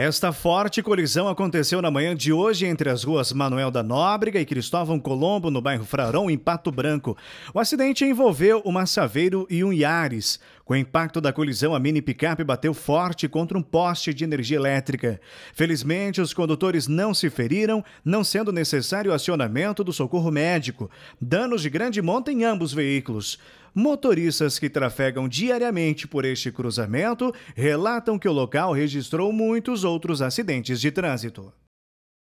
Esta forte colisão aconteceu na manhã de hoje entre as ruas Manuel da Nóbrega e Cristóvão Colombo, no bairro Frarão, em Pato Branco. O acidente envolveu uma Saveiro e um Yaris. Com o impacto da colisão, a mini picape bateu forte contra um poste de energia elétrica. Felizmente, os condutores não se feriram, não sendo necessário o acionamento do socorro médico. Danos de grande monta em ambos os veículos. Motoristas que trafegam diariamente por este cruzamento relatam que o local registrou muitos outros acidentes de trânsito.